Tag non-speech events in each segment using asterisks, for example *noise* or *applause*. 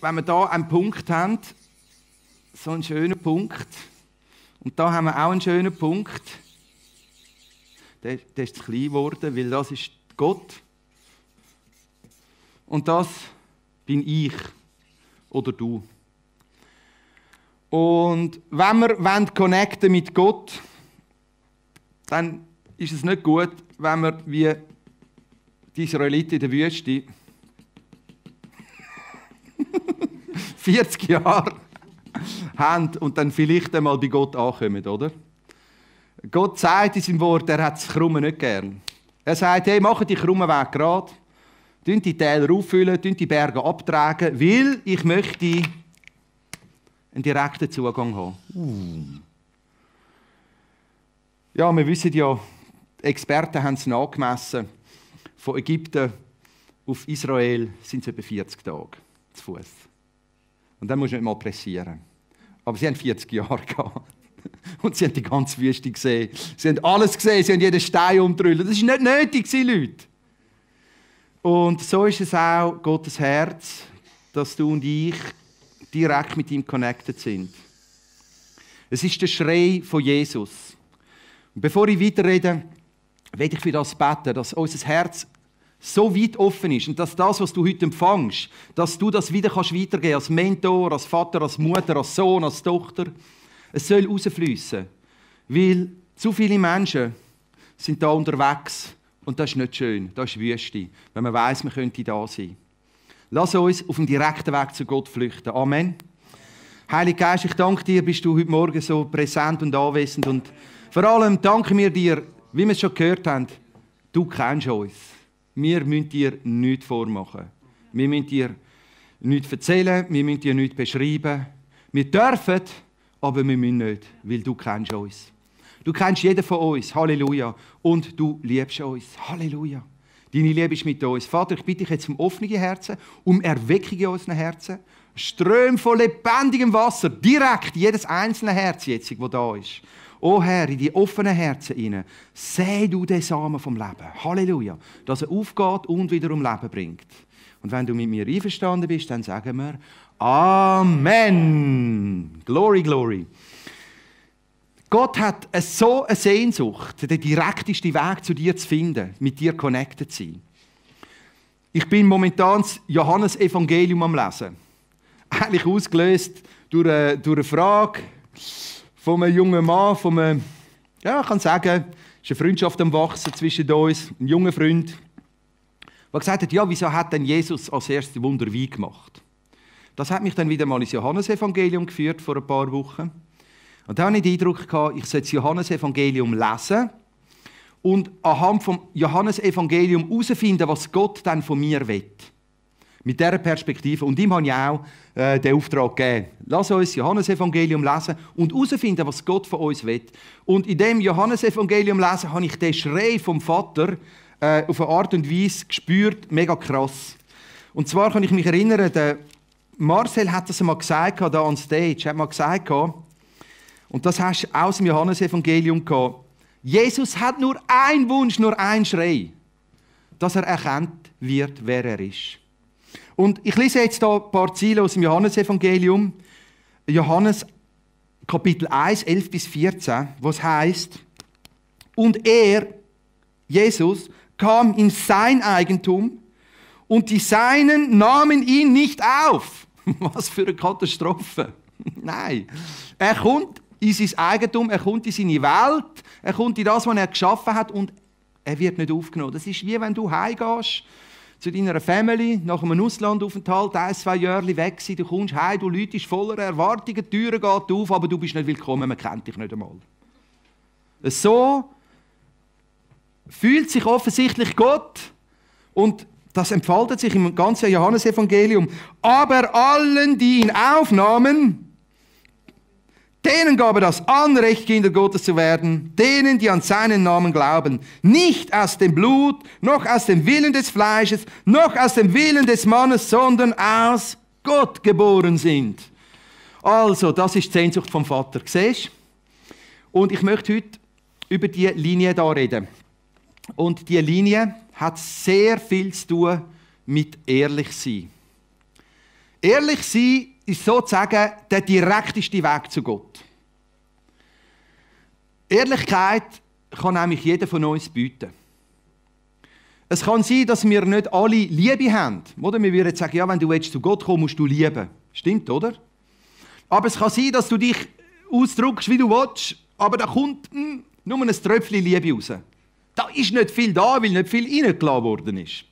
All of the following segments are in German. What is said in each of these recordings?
wenn wir da einen Punkt haben, so einen schönen Punkt, und da haben wir auch einen schönen Punkt, der, der ist zu klein geworden, weil das ist Gott. Und das bin ich oder du. Und wenn wir wollen, connecten mit Gott, dann ist es nicht gut, wenn wir wie die Israeliten in der Wüste 40 Jahre haben und dann vielleicht einmal bei Gott ankommen, oder? Gott sagt in seinem Wort, er hat das Krumme nicht gern. Er sagt, hey, macht die krummen Weg gerade, dünn die Täler auffüllen, dünn die Berge abtragen, weil ich möchte einen direkten Zugang haben. Uh. Ja, wir wissen ja, Experten haben es nachgemessen. Von Ägypten auf Israel sind es etwa 40 Tage zu Fuß. Und dann musst du nicht mal pressieren. Aber sie haben 40 Jahre *laughs* gehabt. Und sie haben die ganze Wüste gesehen. Sie haben alles gesehen, sie haben jeden Stein umdrüllt. Das war nicht nötig, Leute. Und so ist es auch Gottes Herz, dass du und ich direkt mit ihm connected sind. Es ist der Schrei von Jesus. Und bevor ich weiterrede, werde ich für das beten, dass unser Herz so weit offen ist und dass das, was du heute empfängst, dass du das wieder kannst weitergeben als Mentor, als Vater, als Mutter, als Sohn, als Tochter. Es soll rausfließen, weil zu viele Menschen sind da unterwegs und das ist nicht schön, das ist Wüste, wenn man weiß, man könnte da sein. Lass uns auf dem direkten Weg zu Gott flüchten. Amen. Heiliger Geist, ich danke dir, bist du heute Morgen so präsent und anwesend und vor allem danke mir dir, wie wir es schon gehört haben, du kennst uns. Wir müssen dir nichts vormachen. Wir müssen dir nichts erzählen, wir müssen dir nichts beschreiben. Wir dürfen, aber wir müssen nicht, weil du kennst uns. Du kennst jeden von uns. Halleluja. Und du liebst uns. Halleluja. Deine Liebe ist mit uns. Vater, ich bitte dich jetzt um offene Herzen, um Erweckung in unseren Herzen. Ström von lebendigem Wasser direkt in jedes einzelne Herz, jetzt, das da ist. O Herr, in die offenen Herzen hinein, säe du den Samen vom Leben. Halleluja. Dass er aufgeht und wiederum Leben bringt. Und wenn du mit mir einverstanden bist, dann sagen wir Amen. Glory, glory. Gott hat so eine Sehnsucht, den direktesten Weg zu dir zu finden, mit dir connected zu sein. Ich bin momentan das Johannesevangelium am Lesen. Eigentlich ausgelöst durch eine, durch eine Frage, von einem jungen Mann, von einem, ja, ich kann sagen, es ist eine Freundschaft am Wachsen zwischen uns, ein junger Freund, der gesagt hat, ja, wieso hat denn Jesus als erstes Wunder wie gemacht? Das hat mich dann wieder mal ins Johannesevangelium geführt, vor ein paar Wochen. Und da hatte ich den Eindruck, gehabt, ich sollte das Johannesevangelium lesen und anhand vom Johannesevangelium herausfinden, was Gott dann von mir will. Mit dieser Perspektive. Und ihm habe ich auch äh, den Auftrag gegeben. Lass uns Johannesevangelium lesen und herausfinden, was Gott von uns will. Und in dem Johannesevangelium lesen habe ich den Schrei vom Vater äh, auf eine Art und Weise gespürt, mega krass. Und zwar kann ich mich erinnern, der Marcel hat das einmal gesagt, da on stage, hat mal gesagt, und das hast du aus dem Johannesevangelium gehabt, Jesus hat nur einen Wunsch, nur einen Schrei, dass er erkannt wird, wer er ist. Und ich lese jetzt hier ein paar Ziele aus dem Johannesevangelium. Johannes Kapitel 1, 11 bis 14, was heißt, und er, Jesus, kam in sein Eigentum und die Seinen nahmen ihn nicht auf. *laughs* Was für eine Katastrophe. *laughs* Nein. Er kommt in sein Eigentum, er kommt in seine Welt, er kommt in das, was er geschaffen hat und er wird nicht aufgenommen. Das ist wie wenn du heimgehst zu deiner Family nach einem Auslandaufenthalt, ein, zwei Jahre weg sein, du kommst heim, du läutest voller Erwartungen, die Türe geht auf, aber du bist nicht willkommen, man kennt dich nicht einmal. So fühlt sich offensichtlich Gott und das entfaltet sich im ganzen Johannesevangelium. Aber allen, die ihn aufnahmen, Denen gab er das Anrecht, Kinder Gottes zu werden, denen, die an seinen Namen glauben. Nicht aus dem Blut, noch aus dem Willen des Fleisches, noch aus dem Willen des Mannes, sondern aus Gott geboren sind. Also, das ist die Sehnsucht vom Vater. Siehst Und ich möchte heute über die Linie da reden. Und die Linie hat sehr viel zu tun mit ehrlich sein. Ehrlich sein ist sozusagen der direkteste Weg zu Gott. Ehrlichkeit kann nämlich jeder von uns bieten. Es kann sein, dass wir nicht alle Liebe haben. Oder wir würden sagen, ja, wenn du willst, zu Gott kommen musst du lieben. Stimmt, oder? Aber es kann sein, dass du dich ausdrückst, wie du willst, aber da kommt mh, hm, nur ein Tröpfchen Liebe raus. Da ist nicht viel da, weil nicht viel reingelassen worden ist.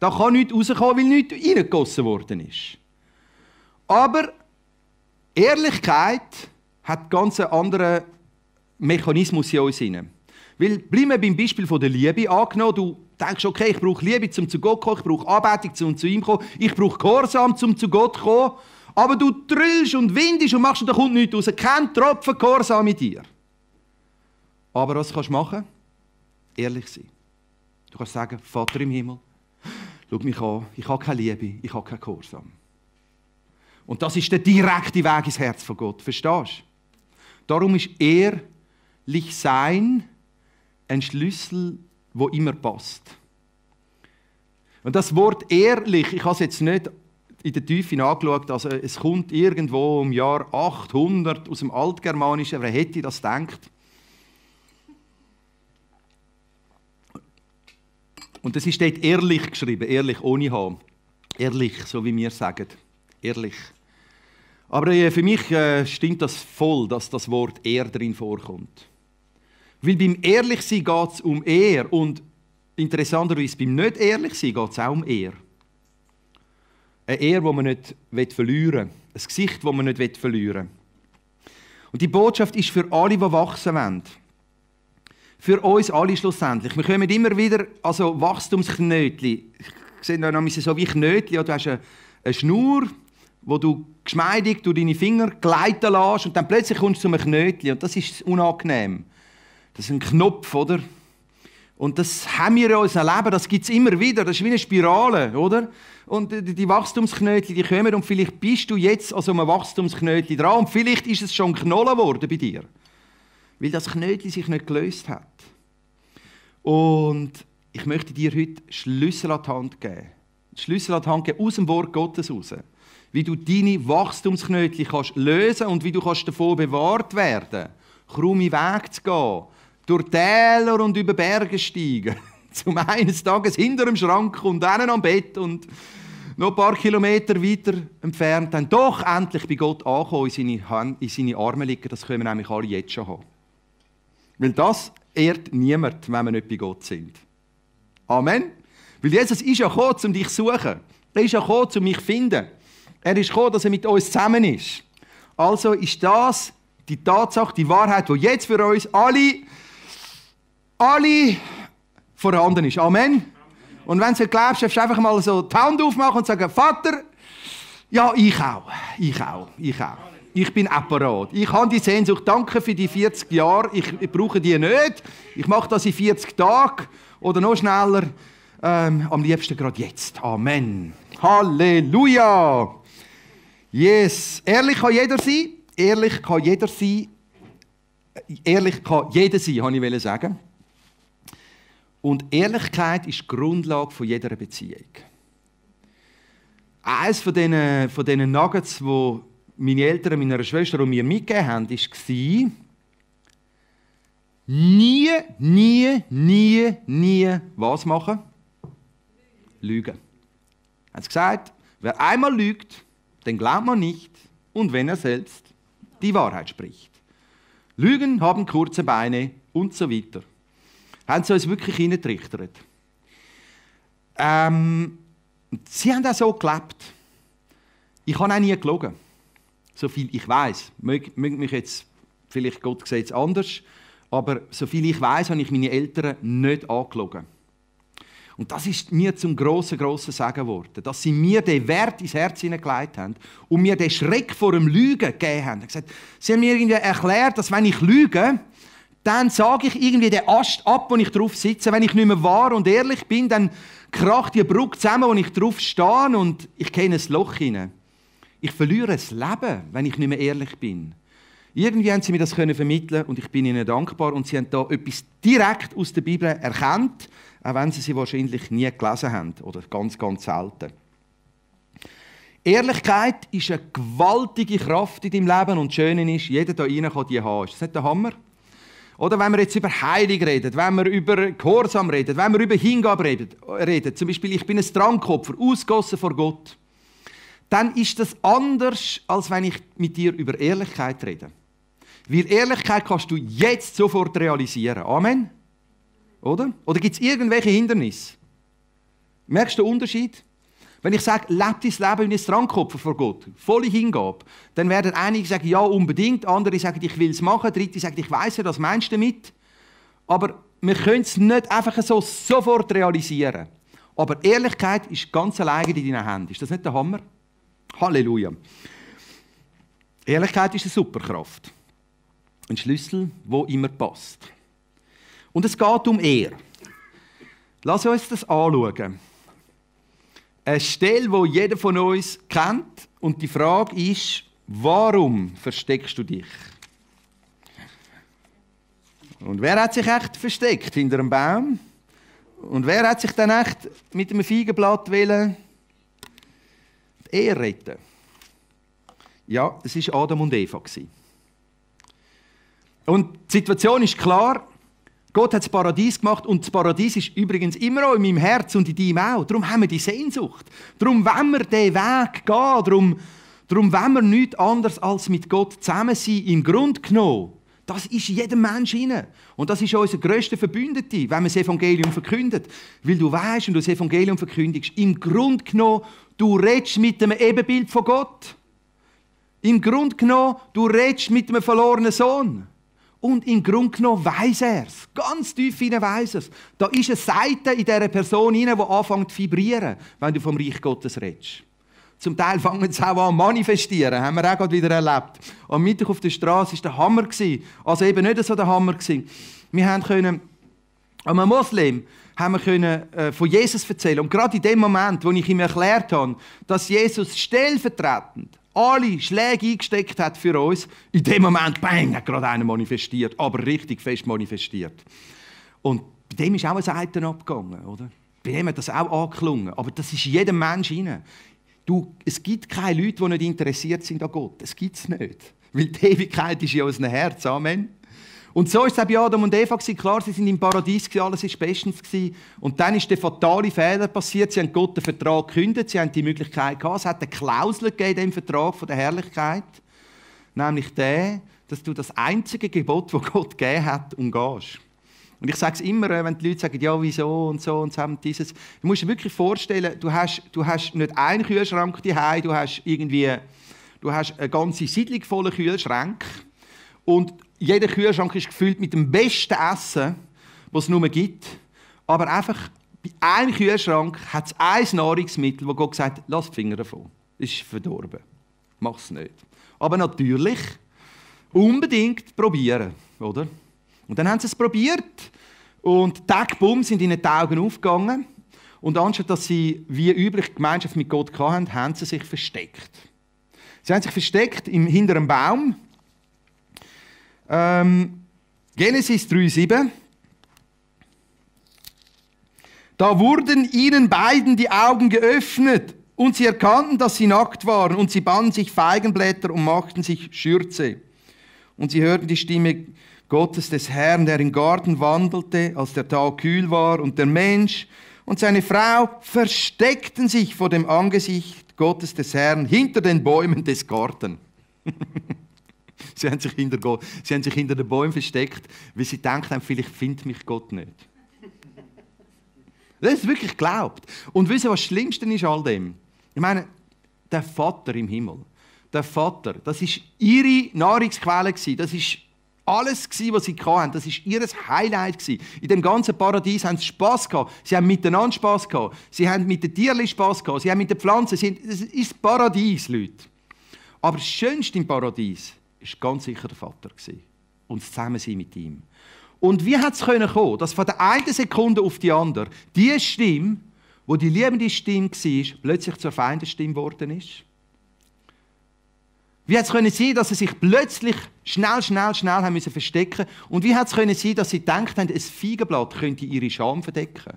Da kann nichts rauskommen, weil nichts reingegossen worden ist. Aber Ehrlichkeit hat ganz einen anderen Mechanismus in uns. Rein. Weil, bleiben wir beim Beispiel von der Liebe. Angenommen, du denkst, okay, ich brauche Liebe, um zu Gott zu kommen, ich brauche Anbetung, um zu ihm zu kommen, ich brauche Gehorsam, um zu Gott zu kommen. Aber du trüllst und windest und machst und da kommt nichts raus. Kein Tropfen Gehorsam mit dir. Aber was kannst du machen? Ehrlich sein. Du kannst sagen, Vater im Himmel, schau mich an, ich habe keine Liebe, ich habe keinen Gehorsam. Und das ist der direkte Weg ins Herz von Gott. Verstehst du? Darum ist ehrlich sein ein Schlüssel, wo immer passt. Und das Wort ehrlich, ich habe es jetzt nicht in der Tiefe angeschaut, also es kommt irgendwo im Jahr 800 aus dem Altgermanischen, wer hätte das gedacht? Und es ist dort ehrlich geschrieben, ehrlich ohne H. Ehrlich, so wie wir sagen. Ehrlich. Aber äh, für mich äh, stimmt das voll, dass das Wort er drin vorkommt. Weil beim Ehrlichsein geht es um er und interessanterweise beim Nicht-Ehrlichsein geht es auch um er. Eine Ehre, die man nicht verlieren will. Ein Gesicht, das man nicht verlieren will. Und die Botschaft ist für alle, die wachsen wollen. Für uns alle schlussendlich. Wir kommen immer wieder, also Wachstumsknötli. Ich sehe noch, so wie Knötli. du hast eine, eine Schnur, wo du geschmeidig durch deine Finger gleiten lässt und dann plötzlich kommst du zu einem Knötchen und das ist unangenehm. Das ist ein Knopf, oder? Und das haben wir in unserem Leben, das gibt es immer wieder, das ist wie eine Spirale, oder? Und die Wachstumsknötchen, die kommen und vielleicht bist du jetzt an so einem Wachstumsknötchen dran und vielleicht ist es schon knollen worden bei dir, weil das Knötchen sich nicht gelöst hat. Und ich möchte dir heute Schlüssel an die Hand geben. Schlüssel an die Hand geben, aus dem Wort Gottes raus wie du deine Wachstumsknötchen kannst lösen und wie du kannst davon bewahrt werden kannst, krumme Wege zu gehen, durch Täler und über Berge steigen, *laughs* zum eines Tages hinter dem Schrank und dann am Bett und noch ein paar Kilometer weiter entfernt dann doch endlich bei Gott ankommen, in seine, Hand, in seine Arme liegen, das können wir nämlich alle jetzt schon haben. Weil das ehrt niemand, wenn wir nicht bei Gott sind. Amen. Weil Jesus ist ja gekommen, um dich zu suchen. Er ist ja gekommen, um mich zu finden. Er ist gekommen, dass er mit uns zusammen ist. Also ist das die Tatsache, die Wahrheit, die jetzt für uns alle, alle vorhanden ist. Amen. Und wenn du es glaubst, darfst du einfach mal so die Hand aufmachen und sagen, Vater, ja, ich auch, ich auch, ich auch. Ich bin auch parat. Ich habe die Sehnsucht, danke für die 40 Jahre, ich brauche die nicht. Ich mache das in 40 Tagen oder noch schneller, ähm, am liebsten gerade jetzt. Amen. Halleluja! Yes. Ehrlich kann jeder sein. Ehrlich kann jeder sein. Äh, ehrlich kann jeder sein, habe ich sagen. Und Ehrlichkeit ist die Grundlage von jeder Beziehung. Eines von diesen, von diesen Nuggets, die meine Eltern, meiner Schwester und mir mitgegeben haben, war, nie, nie, nie, nie was machen? Lügen. Haben sie gesagt, wer einmal lügt, den glaubt man nicht und wenn er selbst die Wahrheit spricht. Lügen haben kurze Beine und so weiter. Haben sie uns wirklich hineingetrichtert. Ähm, sie haben auch so gelebt. Ich habe auch nie gelogen. So viel ich weiß. Mögt mich jetzt, vielleicht Gott sieht es anders, aber so viel ich weiß, habe ich meine Eltern nicht angelogen. Und das ist mir zum grossen, grossen Sagen geworden, dass sie mir den Wert ins Herz hineingelegt haben und mir den Schreck vor dem Lügen gegeben haben. Gesagt, sie haben mir irgendwie erklärt, dass wenn ich lüge, dann sage ich irgendwie den Ast ab, wo ich drauf sitze. Wenn ich nicht mehr wahr und ehrlich bin, dann kracht die Brücke zusammen, wo ich drauf stehe und ich kenne ein Loch hinein. Ich verliere das Leben, wenn ich nicht mehr ehrlich bin. Irgendwie haben sie mir das können vermitteln und ich bin ihnen dankbar. Und sie haben da etwas direkt aus der Bibel erkannt, auch wenn sie sie wahrscheinlich nie gelesen haben oder ganz, ganz selten. Ehrlichkeit ist eine gewaltige Kraft in deinem Leben und das Schöne ist, jeder da rein kann die haben. Ist das nicht der Hammer? Oder wenn wir jetzt über Heilig reden, wenn wir über Gehorsam reden, wenn wir über Hingabe reden, zum Beispiel, ich bin ein Drangkopfer, ausgossen vor Gott, dann ist das anders, als wenn ich mit dir über Ehrlichkeit rede. Weil Ehrlichkeit kannst du jetzt sofort realisieren. Amen? Oder? Oder gibt es irgendwelche Hindernisse? Merkst du den Unterschied? Wenn ich sage, lebe dein Leben wie ein Strandkopfer vor Gott, volle Hingabe, dann werden einige sagen, ja, unbedingt, andere sagen, ich will es machen, dritte sagen, ich weiß ja, was meinst du damit. Aber wir können es nicht einfach so sofort realisieren. Aber Ehrlichkeit ist ganz alleine in deinen Händen. Ist das nicht der Hammer? Halleluja. Ehrlichkeit ist eine Superkraft. Ein Schlüssel, wo immer passt. Und es geht um er. Lass uns das anschauen. Eine Stelle, wo jeder von uns kennt. Und die Frage ist, warum versteckst du dich? Und wer hat sich echt versteckt hinter einem Baum? Und wer hat sich dann echt mit einem Feigenblatt wollen? Die Ehe retten. Ja, es war Adam und Eva. Gewesen. Und die Situation ist klar. Gott hat das Paradies gemacht und das Paradies ist übrigens immer auch in meinem Herz und in deinem auch. Darum haben wir die Sehnsucht. Darum wollen wir diesen Weg gehen. Darum, darum wollen wir nichts anderes als mit Gott zusammen sein, im Grund genommen. Das ist in jedem Menschen inne Und das ist unser grösster Verbündete, wenn man das Evangelium verkündet. Weil du weißt, und du das Evangelium verkündigst, im Grund genommen, du redest mit dem Ebenbild von Gott. Im Grund genommen, du redest mit dem verlorenen Sohn. Und im Grunde genommen weiss er es. Ganz tief hinein weiß es. Da ist eine Seite in dieser Person hinein, die anfängt zu vibrieren, wenn du vom Reich Gottes redest. Zum Teil fangen sie auch an manifestieren, haben wir auch gerade wieder erlebt. Am Mittag auf der Straße war der Hammer. Also eben nicht so der Hammer. Wir haben können, einem Muslim haben wir können, äh, von Jesus erzählen. Und gerade in dem Moment, wo ich ihm erklärt habe, dass Jesus stellvertretend alle Schläge eingesteckt hat für uns, in dem Moment, bang, hat gerade einer manifestiert, aber richtig fest manifestiert. Und bei dem ist auch ein Seiten abgegangen, oder? Bei dem hat das auch angeklungen. Aber das ist jedem Mensch rein. Du, es gibt keine Leute, die nicht interessiert sind an Gott. Das gibt es nicht. Weil die Ewigkeit ist in unserem Herz. Amen. Und so ist es bei Adam und Eva gewesen. Klar, sie sind im Paradies gewesen, alles ist bestens gewesen. Und dann ist der fatale Fehler passiert. Sie haben Gott den Vertrag gekündigt, sie haben die Möglichkeit gehabt. Es hat eine Klausel gegeben in dem Vertrag von der Herrlichkeit, nämlich der, dass du das einzige Gebot, das Gott gegeben hat, umgehst. Und ich sage es immer, äh, wenn die Leute sagen, ja, wieso und so und so und dieses. Du musst dir wirklich vorstellen, du hast, du hast nicht einen Kühlschrank daheim, du hast irgendwie, du hast eine ganze Siedlung voller Kühlschränke. Und jeder Kühlschrank ist gefüllt mit dem besten Essen, was es nur gibt. Aber einfach bei einem Kühlschrank hat es ein Nahrungsmittel, wo Gott gesagt hat, lass die Finger davon. Das ist verdorben. Mach es nicht. Aber natürlich, unbedingt probieren, oder? Und dann haben sie es probiert. Und Tag bumm sind ihnen die Augen aufgegangen. Und anstatt dass sie wie üblich Gemeinschaft mit Gott hatten, haben sie sich versteckt. Sie haben sich versteckt im, hinter einem Baum ähm, Genesis 3,7. Da wurden ihnen beiden die Augen geöffnet und sie erkannten, dass sie nackt waren und sie banden sich Feigenblätter und machten sich Schürze. Und sie hörten die Stimme Gottes des Herrn, der im Garten wandelte, als der Tag kühl war und der Mensch und seine Frau versteckten sich vor dem Angesicht Gottes des Herrn hinter den Bäumen des Garten. *laughs* *laughs* sie, haben sich hinter sie haben sich hinter den Bäumen versteckt, weil sie gedacht haben, vielleicht findet mich Gott nicht. Das ist wirklich glaubt. Und wissen, was das Schlimmste ist all dem? Ich meine, der Vater im Himmel, der Vater, das ist ihre Nahrungsquelle Das ist alles was sie hatten. Das ist ihr Highlight In dem ganzen Paradies haben sie Spaß Sie haben miteinander Spaß gehabt. Sie haben mit den Tieren Spaß gehabt. Sie haben mit den Pflanzen. Sie das ist Paradies, Leute. Aber das Schönste im Paradies ist ganz sicher der Vater gewesen. und das Zusammensein mit ihm. Und wie hat es kommen dass von der einen Sekunde auf die andere die Stimme, wo die liebende Stimme war, plötzlich zur Feindestimme geworden ist? Wie hat es können sein, dass sie sich plötzlich schnell, schnell, schnell haben müssen verstecken Und wie hat es können sein, dass sie gedacht haben, ein Feigenblatt könnte ihre Scham verdecken?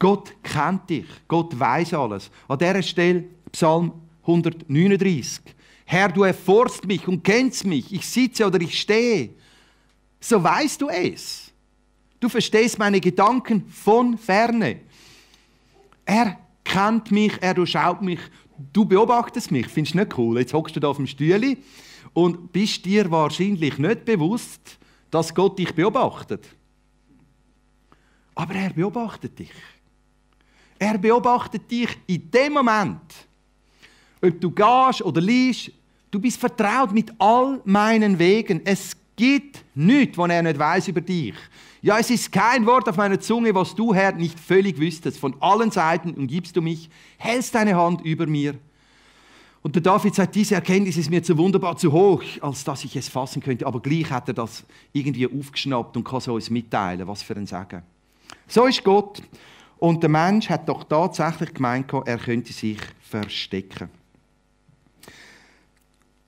Gott kennt dich. Gott weiß alles. An dieser Stelle Psalm 139. Herr, du erforst mich und kennst mich. Ich sitze oder ich stehe. So weißt du es. Du verstehst meine Gedanken von ferne. Er kennt mich, er durchschaut mich. Du beobachtest mich. Findest du nicht cool? Jetzt hockst du da auf dem Stühle und bist dir wahrscheinlich nicht bewusst, dass Gott dich beobachtet. Aber er beobachtet dich. Er beobachtet dich in dem Moment, ob du gehst oder liest, du bist vertraut mit all meinen Wegen. Es gibt nichts, was er nicht weiß über dich. Ja, es ist kein Wort auf meiner Zunge, was du, Herr, nicht völlig wüsstest. Von allen Seiten umgibst du mich, hältst deine Hand über mir. Und der David sagt, diese Erkenntnis ist mir zu wunderbar, zu hoch, als dass ich es fassen könnte. Aber gleich hat er das irgendwie aufgeschnappt und kann es uns mitteilen. Was für ein Sagen. So ist Gott. Und der Mensch hat doch tatsächlich gemeint, er könnte sich verstecken.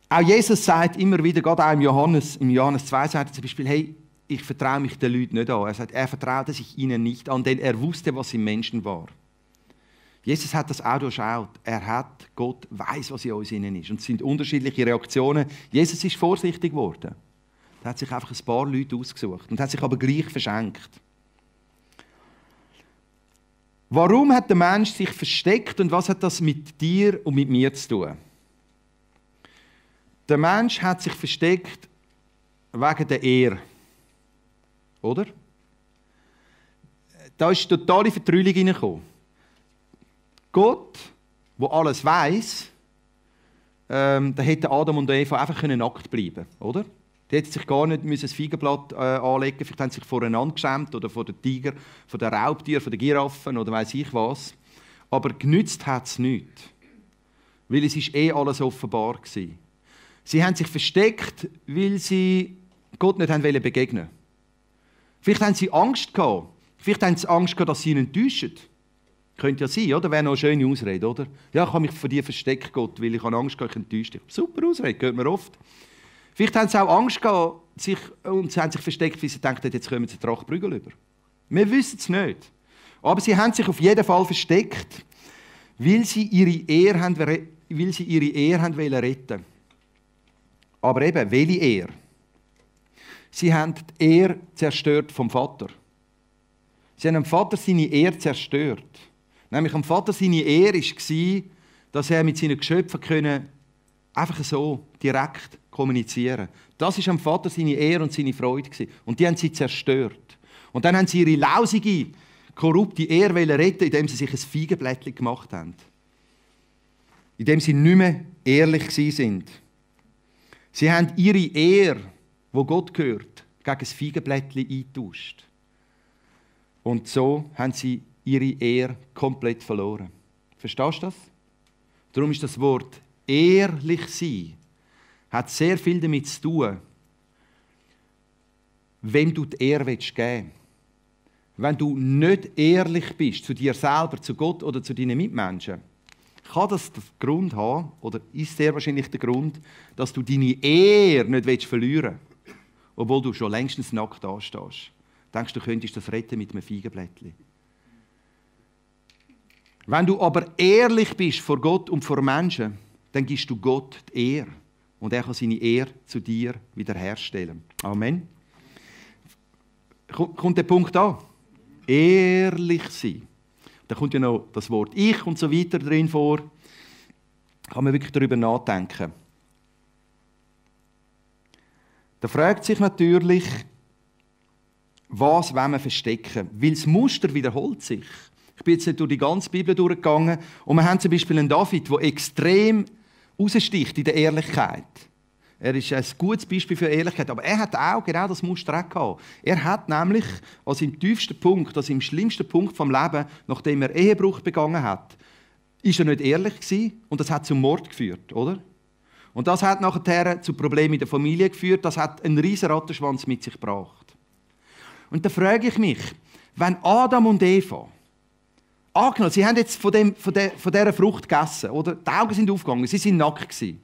Auch Jesus sagt immer wieder, gerade auch im Johannes, im Johannes 2 sagt er zum Beispiel, hey, ich vertraue mich den Leuten nicht an. Er sagt, er vertraute sich ihnen nicht an, denn er wusste, was im Menschen war. Jesus hat das auch durchschaut. Er hat, Gott weiß, was in uns innen ist. Und es sind unterschiedliche Reaktionen. Jesus ist vorsichtig geworden. Er hat sich einfach ein paar Leute ausgesucht und hat sich aber gleich verschenkt. Warum hat der Mensch sich versteckt und was hat das mit dir und mit mir zu tun? Der Mensch hat sich versteckt wegen der Ehre. Oder? Da ist totale Vertrüllung hineingekommen. Gott, wo alles weiß, ähm, da hätten Adam und Eva einfach nackt bleiben oder? Die hätten sich gar nicht ein Feigenblatt äh, anlegen Vielleicht haben sie sich voreinander geschämt oder vor den Tiger, vor den Raubtieren, vor den Giraffen oder weiß ich was. Aber genützt hat es nichts. Weil es ist eh alles offenbar gewesen. Sie haben sich versteckt, weil sie Gott nicht haben begegnen Vielleicht haben sie Angst gehabt. Vielleicht haben sie Angst gehabt, dass sie ihn enttäuschen. Könnte ja sein, oder? Wäre noch eine schöne Ausrede, oder? Ja, ich habe mich vor dir versteckt, Gott, weil ich habe Angst gehabt, ich enttäusche dich. Super Ausrede, gehört man oft. Vielleicht haben sie auch Angst gehabt sich, und sie haben sich versteckt, weil sie dachten, jetzt kommen sie Trachtprügel über. Wir wissen es nicht. Aber sie haben sich auf jeden Fall versteckt, weil sie ihre Ehre haben, weil sie ihre Ehre haben retten wollten. Aber eben, welche Ehre? Sie haben die Ehre zerstört vom Vater. Sie haben dem Vater seine Ehre zerstört. Nämlich dem Vater seine Ehre war, dass er mit seinen Geschöpfen können einfach so direkt kommunizieren Das ist am Vater seine Ehre und seine Freude. Und die haben sie zerstört. Und dann haben sie ihre lausige, korrupte Ehre retten, indem sie sich ein Feigenblättchen gemacht haben. Indem sie nicht mehr ehrlich sind. Sie haben ihre Ehre, wo Gott gehört, gegen ein Feigenblättchen eingetauscht. Und so haben sie ihre Ehre komplett verloren. Verstehst du das? Darum ist das Wort ehrlich sein, hat sehr viel damit zu tun, wem du die Ehre geben willst. Wenn du nicht ehrlich bist zu dir selber, zu Gott oder zu deinen Mitmenschen, kann das der Grund haben, oder ist sehr wahrscheinlich der Grund, dass du deine Ehre nicht verlieren willst, obwohl du schon längstens nackt dastehst? Denkst du, könntest das retten mit einem Feigenblättchen? Wenn du aber ehrlich bist vor Gott und vor Menschen, dann gibst du Gott die Ehre. Und er kann seine Ehre zu dir wiederherstellen. Amen. Kommt der Punkt an? Ehrlich sein. Da kommt ja noch das Wort Ich und so weiter drin vor. Kann man wirklich darüber nachdenken. Da fragt sich natürlich, was wollen wir verstecken? Weil das Muster wiederholt sich. Ich bin jetzt nicht durch die ganze Bibel durchgegangen und wir haben zum Beispiel einen David, der extrem raussticht in der Ehrlichkeit. Er ist ein gutes Beispiel für Ehrlichkeit. Aber er hat auch genau das Muster gehabt. Er hat nämlich an seinem tiefsten Punkt, an seinem schlimmsten Punkt vom Leben, nachdem er Ehebruch begangen hat, ist er nicht ehrlich gewesen und das hat zum Mord geführt, oder? Und das hat nachher zu Problemen in der Familie geführt. Das hat einen riesen Rattenschwanz mit sich gebracht. Und da frage ich mich, wenn Adam und Eva angenommen, sie haben jetzt von, dem, von, der, von dieser Frucht gegessen, oder? Die Augen sind aufgegangen, sie sind nackt gewesen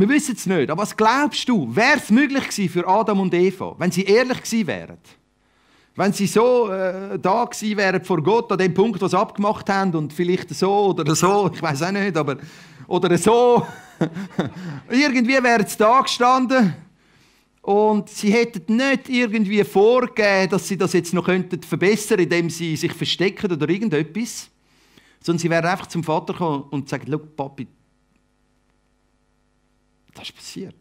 wir wissen es nicht, aber was glaubst du, wäre es möglich gewesen für Adam und Eva, wenn sie ehrlich gewesen wären? Wenn sie so äh, da gewesen wären vor Gott, an dem Punkt, was sie abgemacht haben, und vielleicht so oder so, ich weiß auch nicht, aber, oder so. *laughs* irgendwie wären sie da gestanden und sie hätten nicht irgendwie vorgegeben, dass sie das jetzt noch könnten verbessern indem sie sich verstecken oder irgendetwas. Sondern sie wären einfach zum Vater gekommen und sagen, schau, Papi, das ist passiert.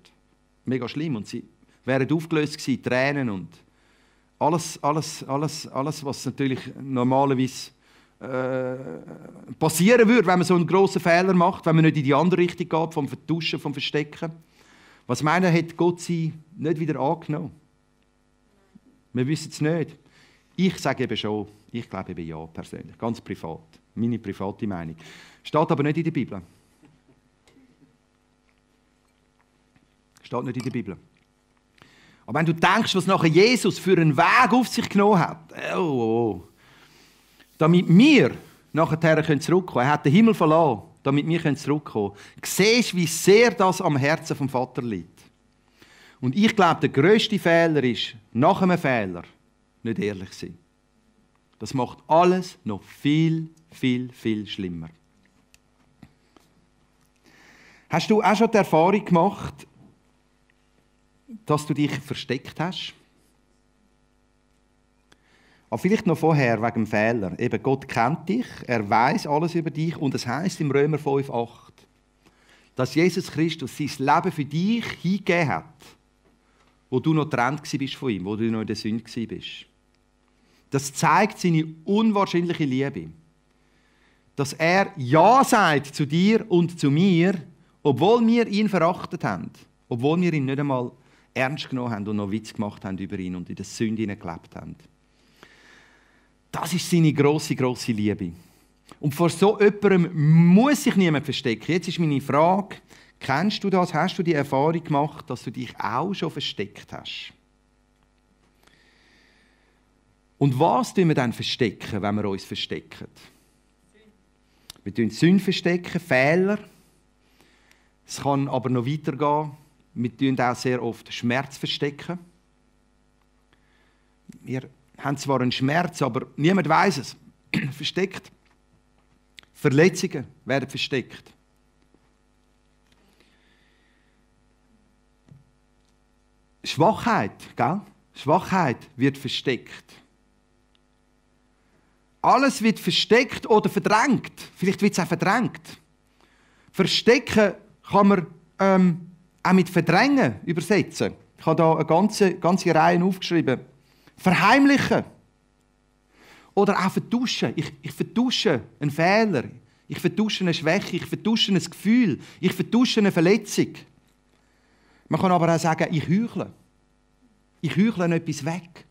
Mega schlimm. Und sie wären aufgelöst gewesen, Tränen und alles, alles, alles, alles, was natürlich normalerweise äh, passieren würde, wenn man so einen großen Fehler macht, wenn man nicht in die andere Richtung geht, vom Vertuschen, vom Verstecken. Was meine, hat Gott sie nicht wieder angenommen? Wir wissen es nicht. Ich sage eben schon, ich glaube eben ja persönlich, ganz privat, meine private Meinung. Steht aber nicht in der Bibel. Steht nicht in der Bibel. Aber wenn du denkst, was nachher Jesus für einen Weg auf sich genommen hat, oh, oh, oh. damit wir nachher zurückkommen können, er hat den Himmel verloren, damit wir zurückkommen können, siehst du, wie sehr das am Herzen vom Vater liegt. Und ich glaube, der größte Fehler ist, nach einem Fehler nicht ehrlich sein. Das macht alles noch viel, viel, viel schlimmer. Hast du auch schon die Erfahrung gemacht, dass du dich versteckt hast. Aber vielleicht noch vorher wegen dem Fehler. Eben, Gott kennt dich, er weiß alles über dich und es heißt im Römer 5,8, dass Jesus Christus sein Leben für dich hingegeben hat, wo du noch getrennt bist von ihm, wo du noch in der Sünde bist. Das zeigt seine unwahrscheinliche Liebe. Dass er Ja sagt zu dir und zu mir, obwohl wir ihn verachtet haben, obwohl wir ihn nicht einmal haben ernst genommen haben und noch Witz gemacht haben über ihn und in der Sünde gelebt haben. Das ist seine große, große Liebe. Und vor so jemandem muss sich niemand verstecken. Jetzt ist meine Frage: Kennst du das? Hast du die Erfahrung gemacht, dass du dich auch schon versteckt hast? Und was tun wir dann verstecken, wenn wir uns verstecken? Wir tun Sünden verstecken, Fehler. Es kann aber noch weitergehen. Wir tun auch sehr oft Schmerz. Verstecken. Wir haben zwar einen Schmerz, aber niemand weiß es. *clears throat* Versteckt. Verletzungen werden versteckt. Schwachheit, gell? Schwachheit wird versteckt. Alles wird versteckt oder verdrängt. Vielleicht wird es auch verdrängt. Verstecken kann man ähm, auch mit verdrängen übersetzen. Ich habe da eine ganze, ganze Reihe aufgeschrieben. Verheimlichen. Oder auch vertuschen. Ich, ich vertusche einen Fehler. Ich vertusche eine Schwäche. Ich vertusche ein Gefühl. Ich vertusche eine Verletzung. Man kann aber auch sagen, ich heuchle. Ich heuchle etwas weg.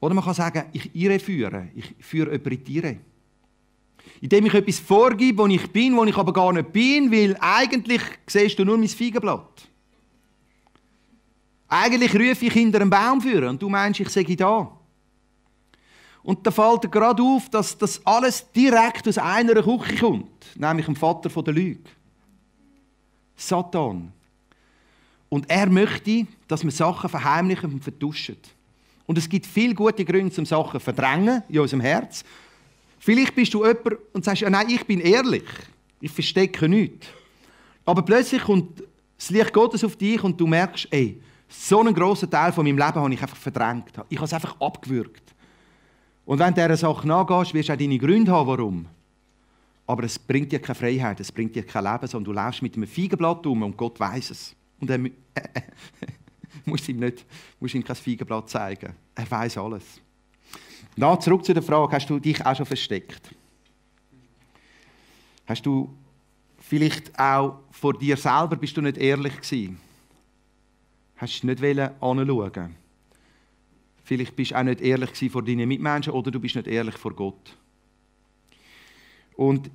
Oder man kann sagen, ich irreführe. Ich führe jemanden in die Irre indem ich etwas vorgebe, wo ich bin, wo ich aber gar nicht bin, weil eigentlich siehst du nur mein Feigenblatt. Eigentlich rufe ich hinter einem Baum führen und du meinst, ich sage da. Und da fällt dir gerade auf, dass das alles direkt aus einer Küche kommt, nämlich dem Vater der Lüge. Satan. Und er möchte, dass wir Sachen verheimlichen und vertuschen. Und es gibt viele gute Gründe, um Sachen zu verdrängen in unserem Herz. Vielleicht bist du jemand und sagst, ja, nein, ich bin ehrlich, ich verstecke nichts. Aber plötzlich kommt das Licht Gottes auf dich und du merkst, ey, so einen grossen Teil von meinem Leben habe ich einfach verdrängt. Ich habe es einfach abgewürgt. Und wenn du dieser Sache nachgehst, wirst du auch deine Gründe haben, warum. Aber es bringt dir keine Freiheit, es bringt dir kein Leben, sondern du läufst mit einem Feigenblatt um und Gott weiß es. Und er äh, *laughs* äh, muss ihm nicht, muss ihm kein Feigenblatt zeigen. Er weiß alles. Da zurück zu der Frage, hast du dich auch schon versteckt? Hast du vielleicht auch vor dir selber bist du nicht ehrlich gewesen? Hast du nicht hinschauen Vielleicht bist du auch nicht ehrlich gewesen vor deinen Mitmenschen oder du bist nicht ehrlich vor Gott. Und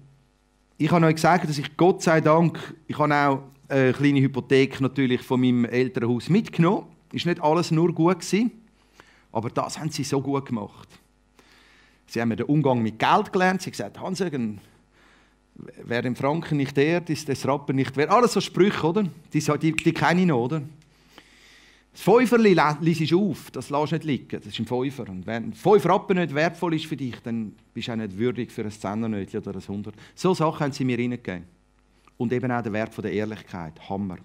ich habe euch gesagt, dass ich Gott sei Dank, ich habe auch eine kleine Hypothek natürlich von meinem Elternhaus mitgenommen. Ist nicht alles nur gut gewesen, aber das haben sie so gut gemacht. Sie haben den Umgang mit Geld gelernt. Sie haben gesagt, Hans, wer den Franken nicht ehrt, ist des Rapper nicht wert. Alles so Sprüche, oder? Die, die, die kenne ich noch, oder? Das Fäuferli liest auf, das lässt nicht liegen. Das ist ein Pfeufer. Und wenn fünf Rappen nicht wertvoll ist für dich, dann bist du auch nicht würdig für ein Zehnernötchen oder ein Hundert. So Sachen haben sie mir reingegeben. Und eben auch der Wert der Ehrlichkeit. Hammer.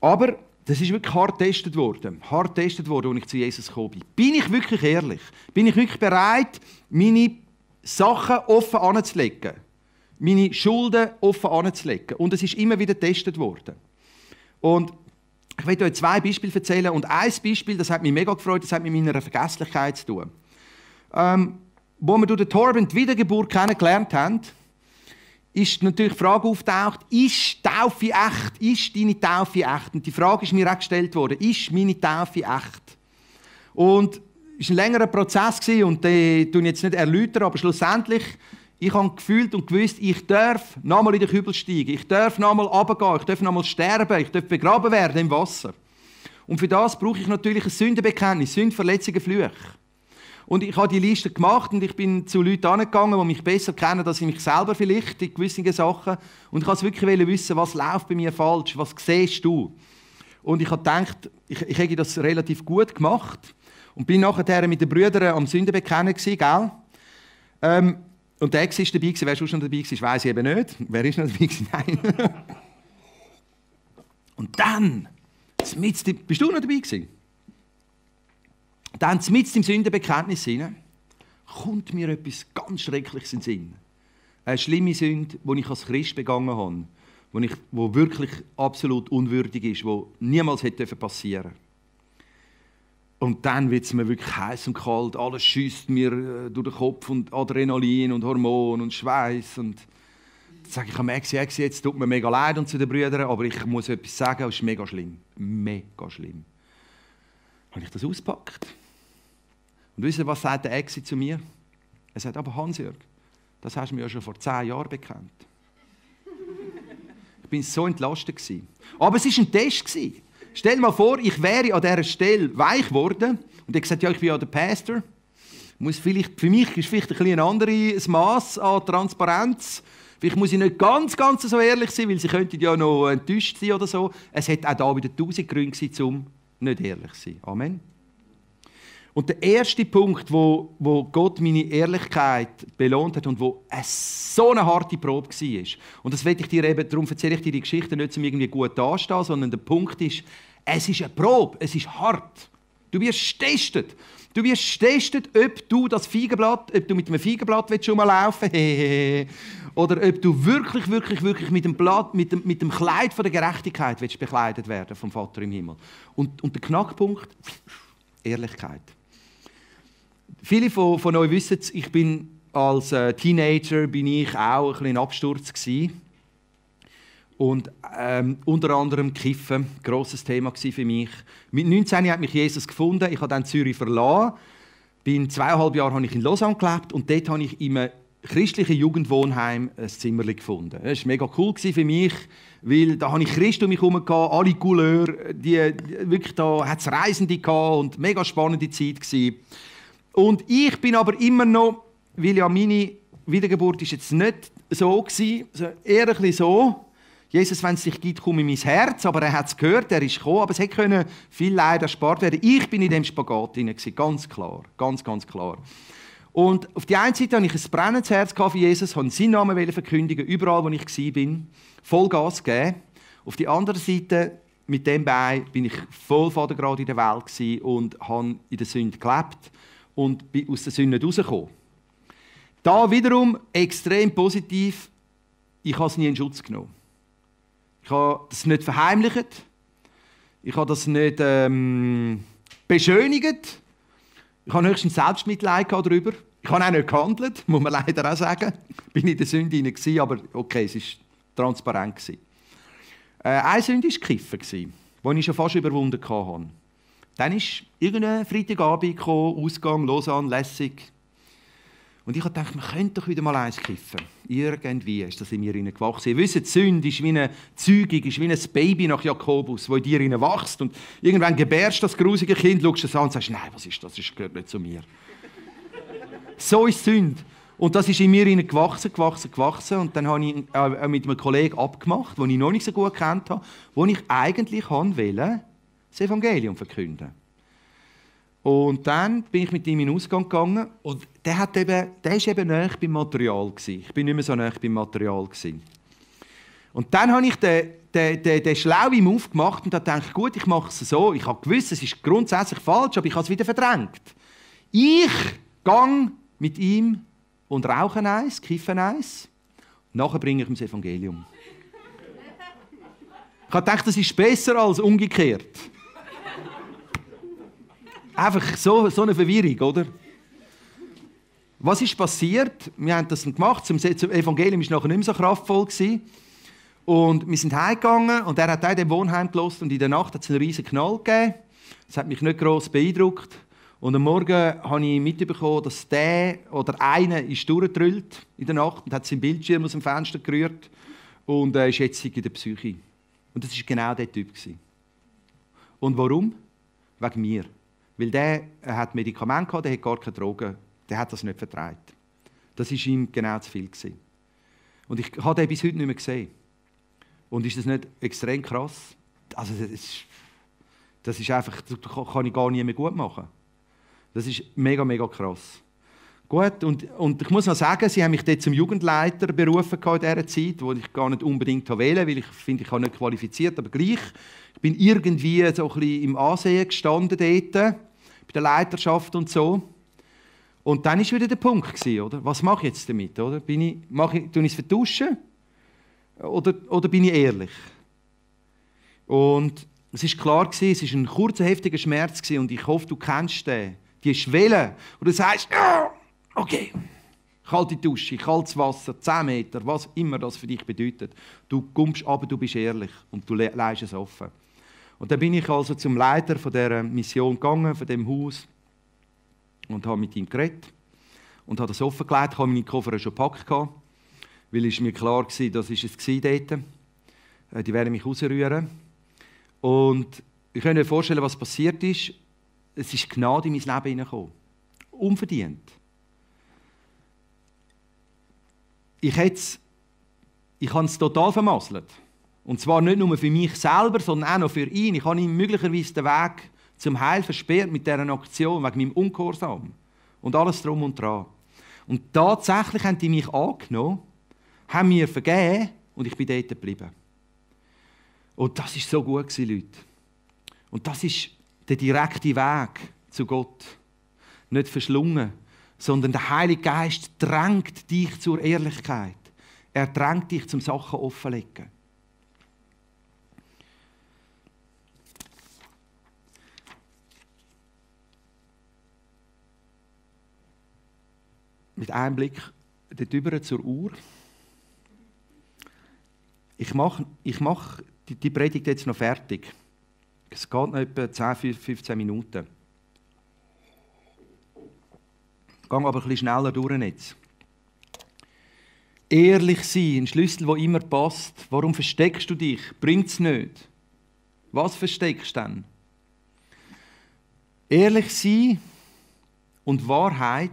Aber das ist wirklich hart getestet worden. Hart getestet worden, als ich zu Jesus gekommen bin. Bin ich wirklich ehrlich? Bin ich wirklich bereit, meine Sachen offen anzulegen? Meine Schulden offen anzulegen? Und es ist immer wieder getestet worden. Und ich will euch zwei Beispiele erzählen. Und ein Beispiel, das hat mich mega gefreut, das hat mit meiner Vergesslichkeit zu tun. Ähm, wo wir durch den Torben die Wiedergeburt kennengelernt haben, ist natürlich die Frage auftaucht, ist Taufe echt? Ist deine Taufe echt? Und die Frage ist mir auch gestellt worden, ist meine Taufe echt? Und es war ein längerer Prozess und den erläutere ich jetzt nicht erläutern, aber schlussendlich ich habe gefühlt und gewusst, ich darf nochmal in den Kübel steigen, ich darf nochmal runtergehen, ich darf nochmal sterben, ich darf begraben werden im Wasser. Und für das brauche ich natürlich ein Sündenbekenntnis, Sündverletzungen, Flüche. Und ich habe die Liste gemacht und ich bin zu Leuten angegangen, die mich besser kennen, als ich mich selber vielleicht in gewissen Sachen. Und ich wollte wirklich wissen, was läuft bei mir falsch, was siehst du? Und ich habe gedacht, ich, ich hätte das relativ gut gemacht. Und bin nachher mit den Brüdern am Sündenbekennen gewesen, gell? Ähm, und der war dabei, gewesen. wer sonst noch dabei war, weiß ich eben nicht. Wer ist noch dabei? Gewesen? *laughs* Nein. und dann, mit, bist du noch dabei gewesen? Dann, mit im Sündenbekenntnis hinein, kommt mir etwas ganz Schreckliches in den Sinn. Eine schlimme Sünde, die ich als Christ begangen habe, die, ich, die wirklich absolut unwürdig ist, die niemals hätte passieren Und dann wird es mir wirklich heiß und kalt, alles schießt mir äh, durch den Kopf und Adrenalin und Hormon und Schweiß und sage ich am Ex, jetzt tut mir mega leid und zu den Brüdern, aber ich muss etwas sagen, es ist mega schlimm. Mega schlimm habe ich das ausgepackt. Und wisst ihr, was sagt der Exi zu mir? Er sagt, aber Hans-Jörg, das hast du mir ja schon vor zehn Jahren bekannt. Ich bin so entlastet. Gewesen. Aber es war ein Test. Gewesen. Stell dir mal vor, ich wäre an dieser Stelle weich geworden und ich gesagt, ja, ich bin ja der Pastor. Muss vielleicht, für mich ist vielleicht ein, ein anderes Maß an Transparenz. Vielleicht muss ich nicht ganz, ganz so ehrlich sein, weil sie könnten ja noch enttäuscht sein oder so. Es hat auch da wieder tausend Gründe, um nicht ehrlich sein. Amen. Und der erste Punkt, wo, wo Gott meine Ehrlichkeit belohnt hat und wo eine so eine harte Probe war. Und das will ich dir eben, darum erzähle ich dir die Geschichte nicht, um irgendwie gut dastehen, sondern der Punkt ist, es ist eine Probe, es ist hart. Du wirst testet. Du wirst testet, ob du das Feigenblatt, ob du mit einem Feigenblatt willst rumlaufen willst oder ob du wirklich, wirklich, wirklich mit dem, Blatt, mit dem, mit dem Kleid von der Gerechtigkeit willst bekleidet werden vom Vater im Himmel. Und, und der Knackpunkt, Ehrlichkeit. Viele von, von euch wissen es, ich bin als äh, Teenager bin ich auch ein bisschen in Absturz gewesen. und ähm, unter anderem Kiffen, großes Thema für mich. Mit 19 hat mich Jesus gefunden. Ich habe dann Zürich verlassen. Bin zweieinhalb Jahre habe ich in Lausanne gelebt und dort habe ich immer christliche Jugendwohnheim ein äh, Zimmer gefunden. Das war mega cool für mich, weil da hatte ich Christ um mich herum, alle Couleur, die, wirklich, da hat es Reisende gehabt und mega spannende Zeit. Gewesen. Und ich bin aber immer noch, weil ja meine Wiedergeburt ist jetzt nicht so gewesen, eher ein bisschen so, Jesus, wenn es dich gibt, komm in mein Herz. Aber er hat es gehört, er ist gekommen, aber es hätte können viel Leid erspart werden Ich bin in dem Spagat drin, ganz klar, ganz, ganz klar. Und auf die einen Seite hatte ich ein brennendes Herz für Jesus, habe seinen Namen verkündigen, überall, wo ich war, Vollgas gegeben. Auf der anderen Seite, mit dem Bein, bin ich voll gerade in der Welt und habe in der Sünde gelebt und bin aus der Sünde rausgekommen. Da wiederum extrem positiv, ich habe es nie in Schutz genommen. Ich habe das nicht verheimlicht. Ich habe das nicht ähm, beschönigt. Ich habe höchstens Selbstmitleid darüber. Ich habe auch nicht gehandelt, *laughs* muss man leider auch sagen. Ich war in der Sünde hinein, aber okay, es war transparent. Äh, eine Sünde war Kiffen, die ich schon fast überwunden hatte. Dann kam irgendein Freitagabend gekommen, Ausgang, Lausanne, lässig. Und ich dachte, man könnte doch wieder mal eins kiffen. Irgendwie ist das in mir gewachsen. Ihr wisst, Sünde ist wie eine Zeugung, ist wie ein Baby nach Jakobus, wo in dir wächst. Und irgendwann gebärst das grusige Kind, schaust es an und sagst, nein, was ist das? Das gehört nicht zu mir. *laughs* so ist Sünde. Und das ist in mir gewachsen, gewachsen, gewachsen. Und dann habe ich äh, äh, mit einem Kollegen abgemacht, den ich noch nicht so gut kennt habe, wo ich eigentlich wollte, das Evangelium verkünden. Und dann bin ich mit ihm in den Ausgang gegangen. Und der, hat eben, der ist eben näher beim Material. Gewesen. Ich bin nicht mehr so näher beim Material. Gewesen. Und dann habe ich den, den, den, den schlauen Move gemacht und dachte, gut, ich mache es so. Ich habe gewusst, es ist grundsätzlich falsch, aber ich habe es wieder verdrängt. Ich gang mit ihm und rauche eins, kiffe eins. Nachher bringe ich ihm das Evangelium. Ich habe gedacht, das ist besser als umgekehrt. Einfach so, so eine Verwirrung, oder? Was ist passiert? Wir haben das dann gemacht. Das Evangelium war nachher nicht mehr so kraftvoll. Gewesen. Und wir sind heimgegangen und er hat auch dem Wohnheim gelost und in der Nacht hat es einen riesen Knall gegeben. Das hat mich nicht gross beeindruckt. Und am Morgen habe ich mitbekommen, dass der oder einer ist durchgetrillt in der Nacht und hat seinen Bildschirm aus dem Fenster gerührt und äh, ist jetzt in der Psyche. Und das war genau der Typ. Gewesen. Und warum? Wegen mir. Weil der hat Medikamente gehabt, der hat gar keine Drogen der hat das nicht vertraut. Das ist ihm genau zu viel. Gewesen. Und ich habe den bis heute nicht mehr gesehen. Und ist das nicht extrem krass? Also, das ist, das ist einfach, das kann ich gar nicht mehr gut machen. Das ist mega, mega krass. Gut, und, und ich muss noch sagen, sie haben mich dort zum Jugendleiter berufen in dieser Zeit, wo ich gar nicht unbedingt wählen weil ich finde, ich habe nicht qualifiziert, aber gleich. Ich bin irgendwie so ein bisschen im Ansehen gestanden dort, bei der Leiterschaft und so. Und dann war wieder der Punkt gewesen, oder? Was mache ich jetzt damit, oder? Bin ich, mache ich, tue ich es vertuschen? Oder, oder bin ich ehrlich? Und es ist klar gewesen, es war ein kurzer, heftiger Schmerz gewesen, und ich hoffe, du kennst den. Die Schwelle. Und du sagst, ja, ah, okay, kalte Dusche, kaltes Wasser, 10 Meter, was immer das für dich bedeutet. Du kommst aber du bist ehrlich und du leist es offen. Und dann bin ich also zum Leiter von der Mission gegangen, von dem Haus und habe mit ihm geredet und habe das offen gelegt, habe meine Koffer schon gepackt weil es mir klar war, das ist es dort. Äh, die werden mich rausrühren. Und ich kann mir vorstellen, was passiert ist. Es ist Gnade in mein Leben hineingekommen. Unverdient. Ich, ich habe es total vermasselt. Und zwar nicht nur für mich selber, sondern auch noch für ihn. Ich habe ihm möglicherweise den Weg zum Heil versperrt mit dieser Aktion, wegen meinem Ungehorsam. Und alles drum und dran. Und tatsächlich haben die mich angenommen, haben mir vergeben und ich bin dort geblieben. Und das ist so gut, Leute. Und das ist der direkte Weg zu Gott. Nicht verschlungen, sondern der Heilige Geist drängt dich zur Ehrlichkeit. Er drängt dich zum Sachen offenlegen. mit einem Blick dort über zur Uhr. Ich mache ich mach die, die Predigt jetzt noch fertig. Es geht noch etwa 10, 15 Minuten. Ich gehe aber ein bisschen schneller durch jetzt. Ehrlich sein, ein Schlüssel, wo immer passt. Warum versteckst du dich? Bringt es nicht. Was versteckst du denn? Ehrlich sein und Wahrheit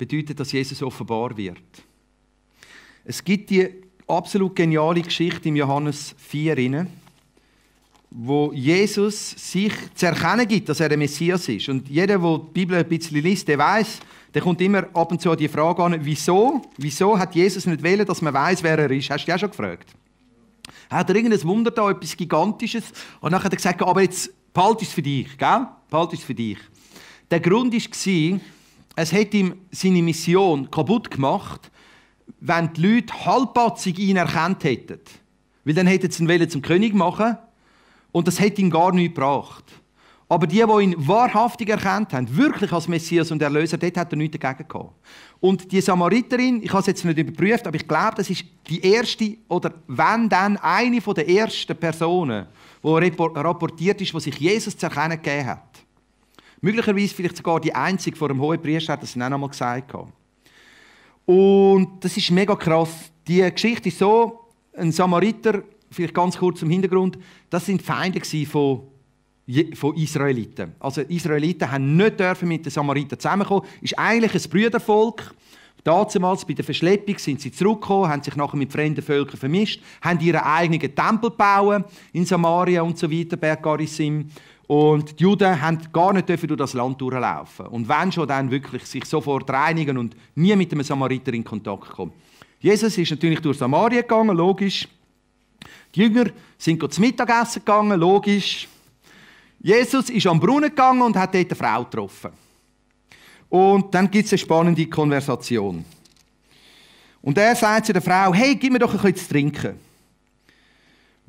bedeutet, dass Jesus offenbar wird. Es gibt die absolut geniale Geschichte im Johannes 4 inne, wo Jesus sich zu erkennen gibt, dass er der Messias ist. Und jeder, der die Bibel ein bisschen liest, der weiß, der kommt immer ab und zu an die Frage an, wieso, wieso hat Jesus nicht wählen, dass man weiß, wer er ist? Hast du dich auch schon gefragt? Hat er irgendein Wunder da, etwas Gigantisches? Und dann hat er gesagt, aber jetzt behalt es für dich, gell? Behalt es für dich. Der Grund war, es hat ihm seine Mission kaputt gemacht, wenn die Leute halbpatzig ihn erkannt hätten. Weil dann hätten sie ihn zum König machen und das hätte ihm gar nichts gebracht. Aber die, die ihn wahrhaftig erkannt haben, wirklich als Messias und Erlöser, dort hat er nichts dagegen gehabt. Und die Samariterin, ich habe es jetzt nicht überprüft, aber ich glaube, das ist die erste oder wenn dann eine der ersten Personen, die rapportiert ist, wo sich Jesus zu erkennen gegeben hat. Möglicherweise vielleicht sogar die einzige vor dem Priester hat das dann auch noch mal gesagt. Und das ist mega krass. Die Geschichte ist so, ein Samariter, vielleicht ganz kurz zum Hintergrund, das sind Feinde von von Israeliten. Also Israeliten haben nicht dürfen mit den Samaritern zusammenkommen. Ist eigentlich ein Brüdervolk. Damals bei der Verschleppung sind sie zurückgekommen, haben sich nachher mit fremden Völkern vermischt, haben ihre eigenen Tempel gebaut in Samaria und so weiter, Berg Garizim. Und die Juden haben gar nicht durch das Land durchlaufen. Und wenn schon, dann wirklich sich sofort reinigen und nie mit einem Samariter in Kontakt kommen. Jesus ist natürlich durch Samaria gegangen, logisch. Die Jünger sind zum Mittagessen gegangen, logisch. Jesus ist am Brunnen gegangen und hat dort eine Frau getroffen. Und dann gibt es eine spannende Konversation. Und er sagt zu der Frau, hey, gib mir doch ein bisschen zu trinken.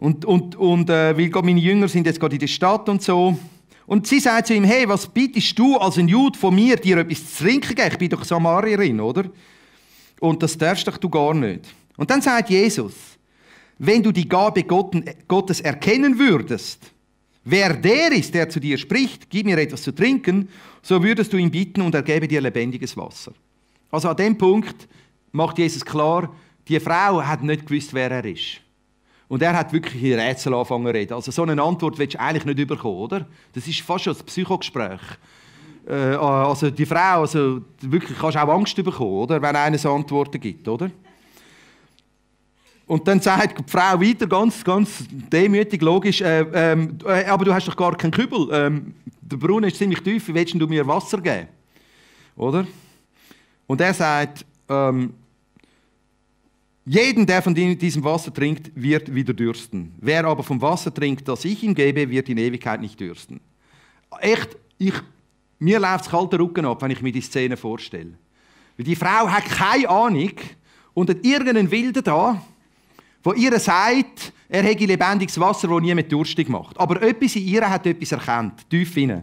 Und, und, und äh, weil meine Jünger sind jetzt gerade in der Stadt und so. Und sie sagt zu ihm, hey, was bittest du als ein Jude von mir, dir etwas zu trinken geben? Ich bin doch Samarierin, oder? Und das darfst doch du gar nicht. Und dann sagt Jesus, wenn du die Gabe Gottes erkennen würdest, wer der ist, der zu dir spricht, gib mir etwas zu trinken, so würdest du ihn bitten und er gebe dir lebendiges Wasser. Also an dem Punkt macht Jesus klar, die Frau hat nicht gewusst, wer er ist. Und er hat wirklich in Rätsel angefangen zu reden. Also so eine Antwort willst du eigentlich nicht bekommen, oder? Das ist fast schon ein Psychogespräch. Äh, also die Frau, also wirklich kannst du auch Angst bekommen, oder? Wenn einer so Antworten gibt, oder? Und dann sagt die Frau weiter, ganz, ganz demütig, logisch, äh, ähm, äh, aber du hast doch gar keinen Kübel. Ähm, der Brunnen ist ziemlich tief, wie willst du mir Wasser geben? Oder? Und er sagt, ähm, jeden, der von diesem Wasser trinkt, wird wieder dürsten. Wer aber vom Wasser trinkt, das ich ihm gebe, wird in Ewigkeit nicht dürsten. Echt, ich, mir läuft es kalter Rücken ab, wenn ich mir die Szene vorstelle. Weil die Frau hat keine Ahnung und hat irgendeinen Wilden da, der ihr sagt, er hätte lebendiges Wasser, das niemand durstig macht. Aber etwas in ihr hat etwas erkannt, tief inne.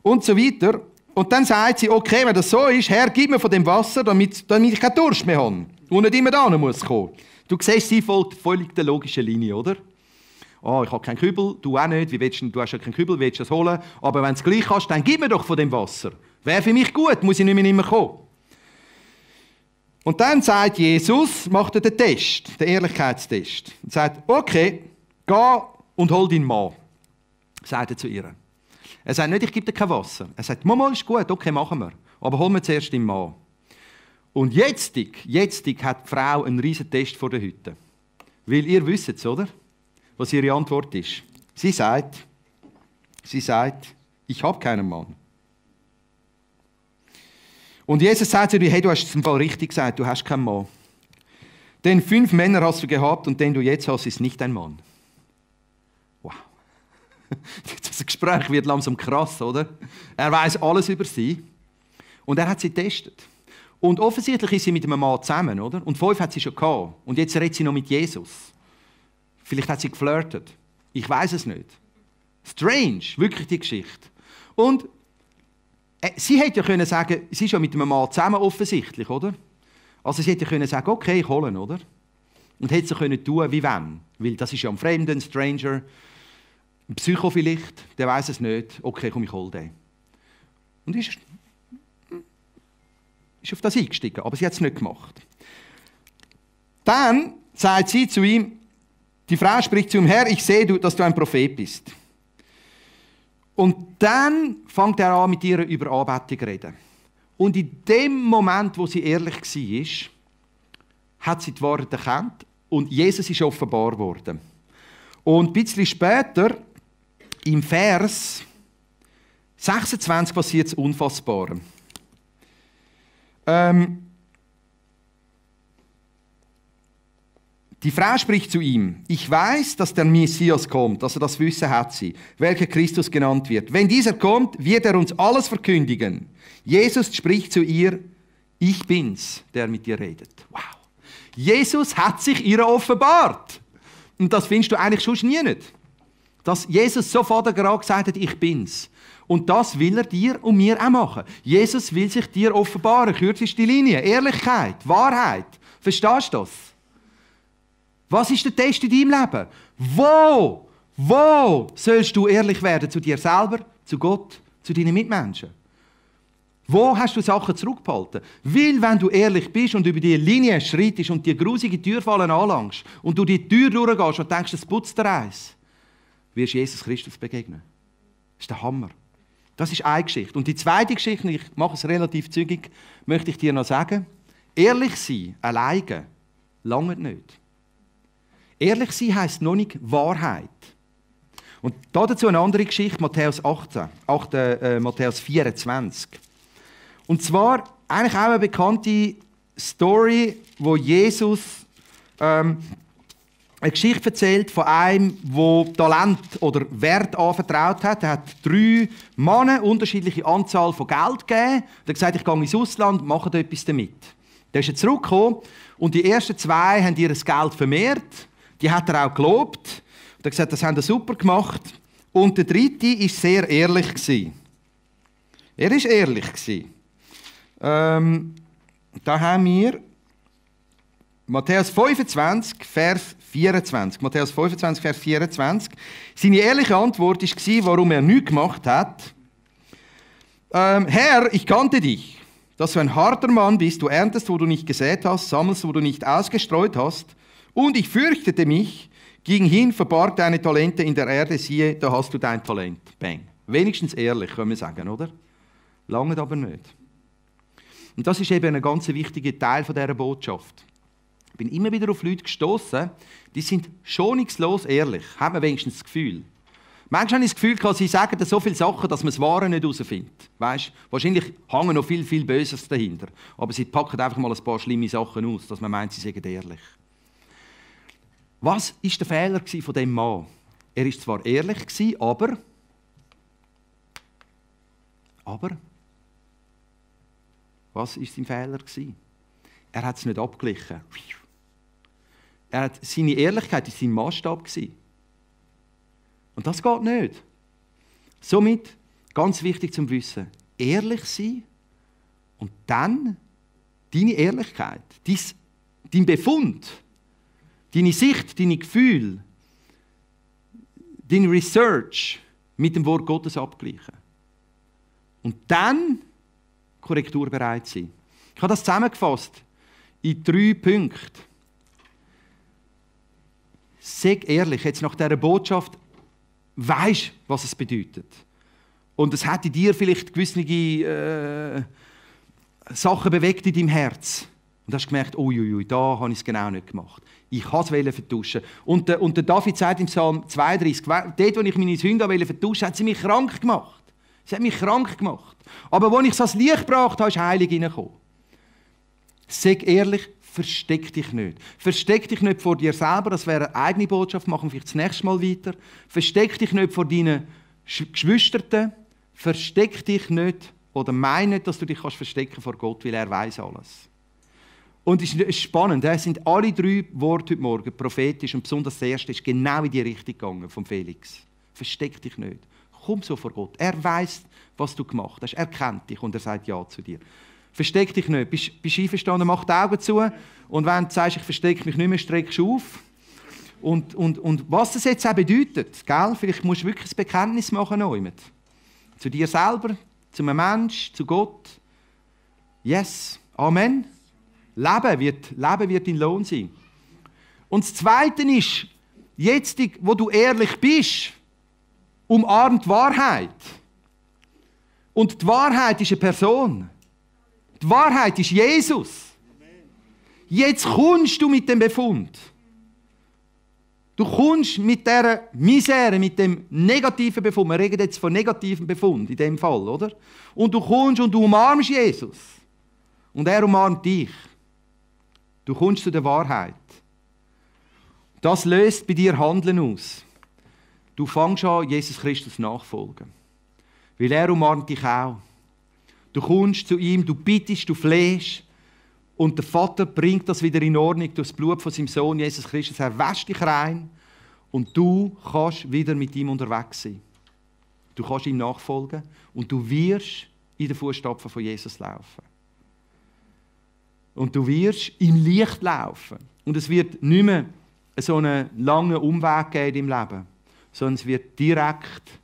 Und so weiter. Und dann sagt sie, okay, wenn das so ist, Herr, gib mir von dem Wasser, damit, damit ich keinen Durst mehr habe und nicht immer hin muss kommen. Du siehst, sie folgt völlig der logischen Linie, oder? oh, ich habe keinen Kübel, du auch nicht. Wie willst du, du hast ja keinen Kübel, willst du das holen? Aber wenn du es gleich hast, dann gib mir doch von dem Wasser. Wäre für mich gut, muss ich nicht mehr, nicht mehr kommen. Und dann sagt Jesus, macht er den Test, den Ehrlichkeitstest. Und sagt, okay, geh und hol deinen Mann. Sagt er zu ihr. Er sagt nicht, ich gebe dir kein Wasser. Er sagt, Mama, ist gut, okay, machen wir. Aber hol mir zuerst deinen Mann. Und jetzt, jetztig hat die Frau einen riesen Test vor der Hütte. Weil ihr wisst es, oder? Was ihre Antwort ist. Sie sagt, sie sagt, ich habe keinen Mann. Und Jesus sagt zu ihr, hey, du hast es im Fall richtig gesagt, du hast keinen Mann. Denn fünf Männer hast du gehabt und den du jetzt hast, ist nicht ein Mann. Wow. *laughs* Das Gespräch wird langsam krass, oder? Er weiß alles über sie und er hat sie getestet. Und offensichtlich ist sie mit einem Mann zusammen, oder? Und fünf hat sie schon gehabt. Und jetzt redet sie noch mit Jesus. Vielleicht hat sie geflirtet. Ich weiß es nicht. Strange, wirklich die Geschichte. Und äh, sie hätte ja können sagen, sie ist ja mit einem Mann zusammen offensichtlich, oder? Also sie hätte ja können sagen, okay, ich hole, oder? Und hätte sie können tun, wie wem? Weil das ist ja ein Fremden, ein Stranger, ein Psycho vielleicht, der weiß es nicht. Okay, komm, ich hole den. Und ist ist auf das eingestiegen, aber sie hat es nicht gemacht. Dann sagt sie zu ihm, die Frau spricht zu ihm, Herr, ich sehe, dass du ein Prophet bist. Und dann fängt er an, mit ihr über Anbetung zu reden. Und in dem Moment, wo sie ehrlich war, hat sie die Wahrheit erkannt und Jesus ist offenbar worden. Und ein bisschen später, im Vers 26, passiert das Unfassbare. Ähm, Die Frau spricht zu ihm, ich weiß, dass der Messias kommt, also das Wissen hat sie, welcher Christus genannt wird. Wenn dieser kommt, wird er uns alles verkündigen. Jesus spricht zu ihr, ich bin's, der mit dir redet. Wow. Jesus hat sich ihr offenbart. Und das findest du eigentlich schon nie nicht. Dass Jesus sofort gerade gesagt hat, ich bin's. Und das will er dir und mir auch machen. Jesus will sich dir offenbaren. Kürzeste Linie. Ehrlichkeit, Wahrheit. Verstehst du das? Was ist der Test in deinem Leben? Wo, wo sollst du ehrlich werden zu dir selber, zu Gott, zu deinen Mitmenschen? Wo hast du Sachen zurückgehalten? Weil, wenn du ehrlich bist und über die Linie schreitest und die grusige Türfallen anlangst und du die Tür durchgehst und denkst, es putzt der Eis, wirst Jesus Christus begegnen. Das ist der Hammer. Das ist eine Geschichte. Und die zweite Geschichte, ich mache es relativ zügig, möchte ich dir noch sagen. Ehrlich sein, alleine, lange nicht. Ehrlich sein heißt noch nicht Wahrheit. Und dazu eine andere Geschichte, Matthäus 18, 8, äh, äh, Matthäus 24. Und zwar eigentlich auch eine bekannte Story, wo Jesus ähm, eine Geschichte erzählt von einem, der Talent oder Wert anvertraut hat. Er hat drei Männer unterschiedliche Anzahl von Geld gegeben. Er hat gesagt, ich gehe ins Ausland, mache etwas damit. Der ist zurückgekommen und die ersten zwei haben ihr Geld vermehrt. Die hat er auch gelobt. Und er hat gesagt, das haben sie super gemacht. Und der dritte war sehr ehrlich. Er war ehrlich. Ähm, da haben wir Matthäus 25, Vers 24. Matthäus 25, Vers 24. Seine ehrliche Antwort war, warum er nichts gemacht hat. Ähm, Herr, ich kannte dich, dass du ein harter Mann bist, du erntest, wo du nicht gesät hast, sammelst, wo du nicht ausgestreut hast. Und ich fürchtete mich, ging hin, verbarg deine Talente in der Erde, siehe, da hast du dein Talent. Bang. Wenigstens ehrlich, können wir sagen, oder? Lange aber nicht. Und das ist eben ein ganz wichtiger Teil dieser Botschaft bin immer wieder auf Leute gestoßen, die sind schonungslos ehrlich, haben wenigstens das Gefühl. Manchmal habe ich das Gefühl, dass sie sagen so viele Sachen, dass man das Wahre nicht herausfindet. Weißt? Wahrscheinlich hängen noch viel, viel Böses dahinter. Aber sie packen einfach mal ein paar schlimme Sachen aus, dass man meint, sie seien ehrlich. Was war der Fehler von dem Mann? Er war zwar ehrlich, aber. Aber. Was war sein Fehler? Er hat es nicht abgeglichen er hat, seine Ehrlichkeit war sein Maßstab. Und das geht nicht. Somit, ganz wichtig zum Wissen, ehrlich sein und dann deine Ehrlichkeit, dein, dein Befund, deine Sicht, deine Gefühle, deine Research mit dem Wort Gottes abgleichen. Und dann korrekturbereit sein. Ich habe das zusammengefasst in drei Punkte sag ehrlich, jetzt nach dieser Botschaft weißt was es bedeutet. Und es hat in dir vielleicht gewisse äh, Sachen bewegt in deinem Herz. Und hast gemerkt, uiuiui, da habe ich es genau nicht gemacht. Ich wollte es vertuschen. Und, der, und der David sagt im Psalm 32, dort, wo ich meine Sünde vertuschen wollte, hat sie mich krank gemacht. Sie hat mich krank gemacht. Aber als ich es ans Licht gebracht habe, ist heilig hineingekommen. Sag ehrlich, Versteck dich nicht. Versteck dich nicht vor dir selber, das wäre eine eigene Botschaft, machen wir vielleicht das nächste Mal weiter. Versteck dich nicht vor deinen Geschwisterten. Versteck dich nicht oder mein nicht, dass du dich kannst verstecken vor Gott, weil er weiß alles. Und es ist spannend, es sind alle drei Worte heute Morgen prophetisch und besonders das erste ist genau in die Richtung gegangen von Felix. Versteck dich nicht. Komm so vor Gott. Er weiß, was du gemacht hast. Er kennt dich und er sagt Ja zu dir. Versteck dich nicht. Bist, bist einverstanden? Mach die Augen zu. Und wenn du sagst, ich verstecke mich nicht mehr, streckst du auf. Und, und, und was das jetzt auch bedeutet, gell? vielleicht musst du wirklich ein Bekenntnis machen noch Zu dir selber, zu einem Menschen, zu Gott. Yes. Amen. Leben wird, Leben wird dein Lohn sein. Und das Zweite ist, jetzt, wo du ehrlich bist, umarmt Wahrheit. Und die Wahrheit ist eine Person. Die Wahrheit ist Jesus. Jetzt kommst du mit dem Befund. Du kommst mit dieser Misere, mit dem negativen Befund. Wir reden jetzt von negativen Befund in dem Fall, oder? Und du kommst und du umarmst Jesus. Und er umarmt dich. Du kommst zu der Wahrheit. Das löst bei dir Handeln aus. Du fängst an, Jesus Christus nachzufolgen. Weil er umarmt dich auch. Du kommst zu ihm, du bittest, du flehst. Und der Vater bringt das wieder in Ordnung durch das Blut von seinem Sohn Jesus Christus. Er wäscht dich rein und du kannst wieder mit ihm unterwegs sein. Du kannst ihm nachfolgen und du wirst in den Fußstapfen von Jesus laufen. Und du wirst im Licht laufen. Und es wird nicht mehr so einen langen Umweg geben im Leben, sondern es wird direkt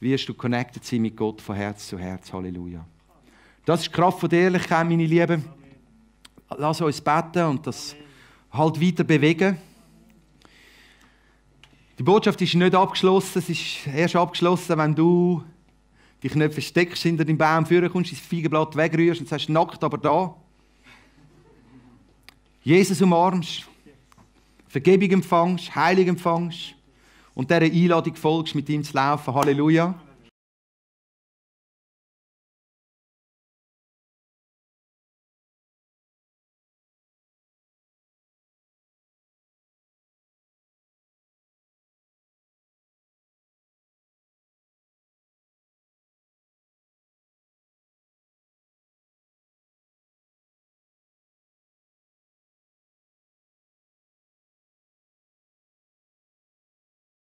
wirst du connected sein mit Gott von Herz zu Herz. Halleluja. Das ist die Kraft von der Ehrlichkeit, meine Lieben. Lass uns beten und das halt weiter bewegen. Die Botschaft ist nicht abgeschlossen. Es ist erst abgeschlossen, wenn du dich nicht versteckst hinter dem Baum, führen kommst, das Feigenblatt wegrührst und sagst, nackt aber da. Jesus umarmst, Vergebung empfangst, Heilig empfangst, und dieser Einladung folgst, mit ihm zu laufen. Halleluja.